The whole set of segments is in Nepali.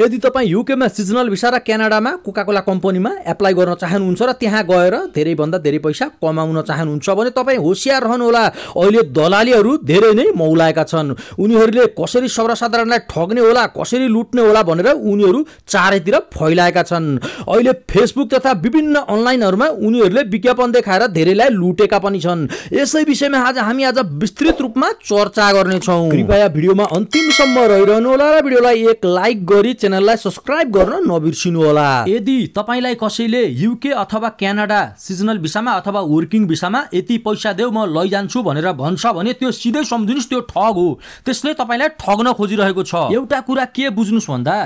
यदि तपाईँ युकेमा सिजनल भिसा र क्यानाडामा कोकाकोला कम्पनीमा एप्लाई गर्न चाहनुहुन्छ र त्यहाँ गएर धेरैभन्दा धेरै पैसा कमाउन चाहनुहुन्छ भने तपाईँ होसियार रहनुहोला अहिले दलालीहरू धेरै नै मौलाएका छन् उनीहरूले कसरी सर्वसाधारणलाई ठग्ने होला कसरी लुट्ने होला भनेर उनीहरू चारैतिर फैलाएका छन् अहिले फेसबुक तथा विभिन्न अनलाइनहरूमा उनीहरूले विज्ञापन देखाएर धेरैलाई लुटेका पनि छन् यसै विषयमा आज हामी आज विस्तृत रूपमा चर्चा गर्नेछौँ कृपया भिडियोमा अन्तिमसम्म रहिरहनुहोला र भिडियोलाई एक लाइक गरी च्यानललाई सब्सक्राइब गर्न नबिर्सिनुहोला यदि तपाईँलाई कसैले युके अथवा क्यानाडा सिजनल भिसामा अथवा वर्किङ भिसामा यति पैसा देऊ म लैजान्छु भनेर भन्छ भने त्यो सिधै सम्झिनुहोस् त्यो ठग हो त्यसले तपाईँलाई ठग्न खोजिरहेको छ एउटा कुरा के बुझ्नुहोस् भन्दा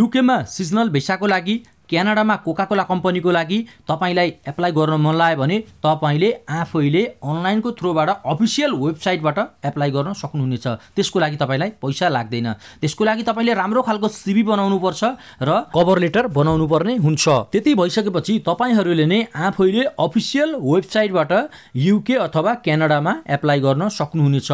युकेमा सिजनल भिसाको लागि क्यानाडामा कोका कोला कम्पनीको लागि तपाईँलाई एप्लाई गर्न मन लाग्यो भने तपाईँले आफैले अनलाइनको थ्रुबाट अफिसियल वेबसाइटबाट एप्लाई गर्न सक्नुहुनेछ त्यसको लागि तपाईँलाई पैसा लाग्दैन त्यसको लागि तपाईँले राम्रो खालको सिबी बनाउनुपर्छ र कभर लेटर बनाउनु पर्ने हुन्छ त्यति भइसकेपछि तपाईँहरूले नै आफैले अफिसियल वेबसाइटबाट युके अथवा क्यानाडामा एप्लाई गर्न सक्नुहुनेछ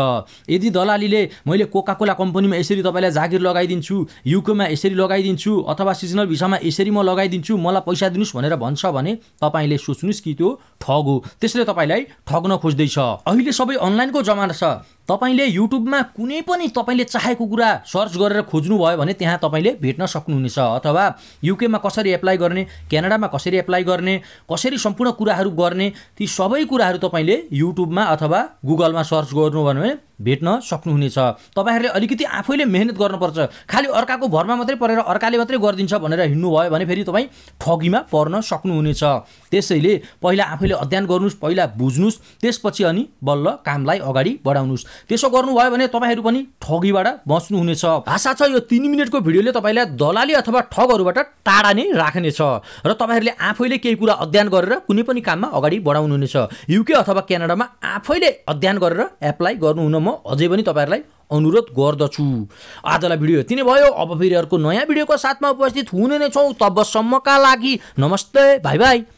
यदि दलालीले मैले कोकाकोला कम्पनीमा यसरी तपाईँलाई जागिर लगाइदिन्छु युकेमा यसरी लगाइदिन्छु अथवा सिजनल भिसामा यसरी म लगाइ लगाइदिन्छु मलाई पैसा दिनुहोस् भनेर भन्छ भने तपाईँले सोच्नुहोस् कि त्यो ठग हो त्यसले तपाईँलाई ठग्न खोज्दैछ अहिले सबै अनलाइनको जमाना छ तपाईँले युट्युबमा कुनै पनि तपाईँले चाहेको कुरा सर्च गरेर खोज्नुभयो भने त्यहाँ तपाईँले भेट्न सक्नुहुनेछ अथवा युकेमा कसरी एप्लाई गर्ने क्यानाडामा कसरी एप्लाई गर्ने कसरी सम्पूर्ण कुराहरू गर्ने ती सबै कुराहरू तपाईँले युट्युबमा अथवा गुगलमा सर्च गर्नु भने भेट्न सक्नुहुनेछ तपाईँहरूले अलिकति आफैले मेहनत गर्नुपर्छ खालि अर्काको भरमा मात्रै परेर अर्काले मात्रै गरिदिन्छ भनेर हिँड्नुभयो भने फेरि तपाईँ ठगीमा पर्न सक्नुहुनेछ त्यसैले पहिला आफैले अध्ययन गर्नुहोस् पहिला बुझ्नुहोस् त्यसपछि अनि बल्ल कामलाई अगाडि बढाउनुहोस् त्यसो गर्नुभयो भने तपाईँहरू पनि ठगीबाट बस्नुहुनेछ भाषा छ यो तिन मिनटको भिडियोले तपाईँलाई दलाली अथवा ठगहरूबाट टाढा नै राख्नेछ र तपाईँहरूले आफैले केही कुरा अध्ययन गरेर कुनै पनि काममा अगाडि बढाउनुहुनेछ युके अथवा क्यानाडामा आफैले अध्ययन गरेर एप्लाई गर्नुहुन म अझै पनि तपाईँहरूलाई अनुरोध गर्दछु आजलाई भिडियो यति नै भयो अब फेरि अर्को नयाँ भिडियोको साथमा उपस्थित हुने नै छौँ तबसम्मका लागि नमस्ते भाइ बाई